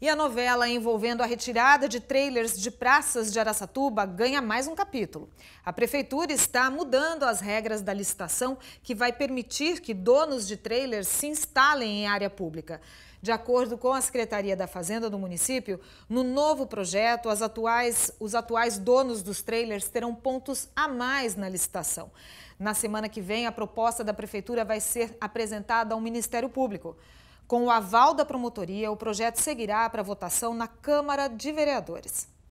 E a novela envolvendo a retirada de trailers de praças de Araçatuba ganha mais um capítulo. A prefeitura está mudando as regras da licitação que vai permitir que donos de trailers se instalem em área pública. De acordo com a Secretaria da Fazenda do município, no novo projeto, atuais, os atuais donos dos trailers terão pontos a mais na licitação. Na semana que vem, a proposta da prefeitura vai ser apresentada ao Ministério Público. Com o aval da promotoria, o projeto seguirá para votação na Câmara de Vereadores.